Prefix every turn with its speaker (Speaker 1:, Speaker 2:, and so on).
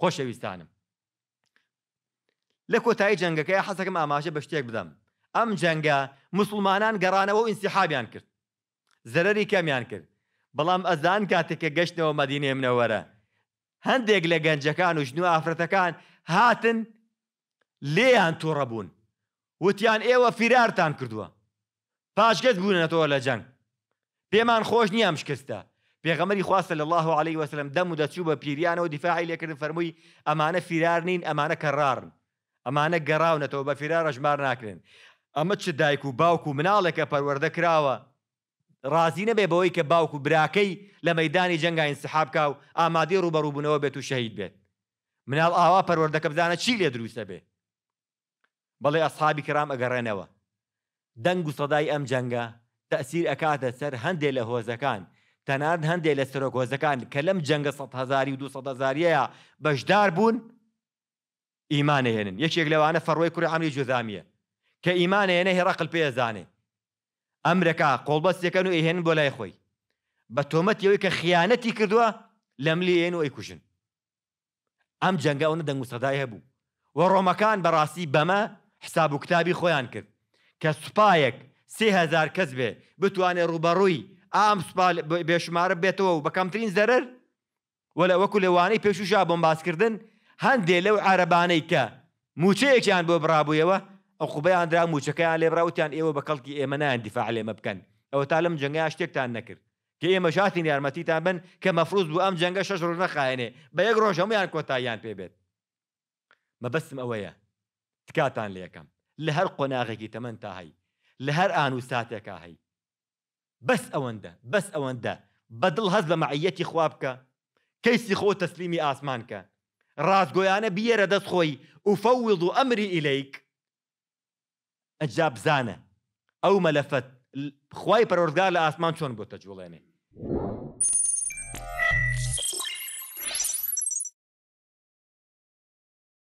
Speaker 1: خۆشەویستانم لە کۆتایی جەنگەکەی حەسەکەم ئاماژە بە شتێک بدەم ئەم جەنگە مسلمانان گەڕانەوە و ئینسیحابیان کرد زەرری کەمیان کرد بەڵام ئەزان کاتێکە گەشتەوە مەدینێ منەوەرە هەندێک لە گەنجەکان و ژنو ئافرەتەکان هاتن لێیان تووڕە بوون وتیان ئێوە فیرارتان کردووە پاشگەت بوونەتەوە لە جەنگ پێمان خۆش نییە شکستە پێغەمەری خواستە لە الله عليه وسلم دەم و دەچوو بە پیریانەوە دیفاعی لێکردن فەرمووی ئەمانە فیرار نین ئەمانە کەڕارن ئەمانە گەڕاونەتەوە بە فیرا ڕژمار ناکرێن ئەمە چ دایک و باوک و مناڵێکە پەروەەردە کراوە ڕازی نەبێ بەوەی کە باوک و براکەی لە مەدانی جنگاین سحابکە و ئامادەی ڕوبەڕووبوونەوە بێت و شەهید بێت مناڵ ئاوا پەروەەردەکە بزانە چی لێ دروستە بێ بەڵێ ئەسحابی کرام ئەگەڕێنەوە دەنگ و سەدای ئەم جەنگە تەسیر ئەکاتە سەر هەندێک لە هۆزەکان تەنان هەندێک لە سەرۆکۆزەکان کە لەم جەنگە ١هزاری و ٢هزاریەیە بەشدار بوون ئیمانەهێنن یەکێک لەوانە فەڕۆی کوور ئەمری جوزامیە کە ئیمانەهێنە هێڕقل پێزانێ ئەمریکا قۆڵبەستەکەن و ئەهێن بۆ لای خۆی بە تۆمەتیەوەی کە خیانەتی کردووە لەملیێن و ئەیکوژن ئەم جەنگە ئەوە دەنگوسەدای هەبوو و ڕۆمەکان بەڕاستی بەمە حساب و کتابی خۆیان کرد کە سوپایەک سهزار کەس بێ بتوانێت ڕوبەڕووی ئام بێشمارە بێتەوە و بە کەمترین زەرەر وەلا وەکو لەوانەی پێشوژا بۆم باسکردن هەندێ لەو عربانەی کە موچەیەکیان بۆ بڕابوویەوە ئەو خوبەیاندرا موچەکەیان لێبراوتیان ئێوە بە کەڵکی ئێمە نیان دیفاع لێمە بکەن ئەوە تا لەم جنگای شتێکتان نەکرد کە ئێمە شاتین یارمەتیتان بن کە مەفروز بوو ئەم جەنگە شەش ڕۆژ نەخایێنێ بە یەک ڕۆژ هەمویان کۆتاییان پێبێت مەبەستم ئەوەیە تکاتان لێکم لە هەر قۆناغێکی تەمەند تا هەی لە هەر ئان و ساتێکا هەی بس أوندا بس أوندا بدل هزلة معيتي خوابك كيسي خو تسليمي آسمانك راس جويانا بيرة دس خوي أفوض أمري إليك أجاب زانة أو ملفت خواي برورزقار لآسمان شون بوتا جوليني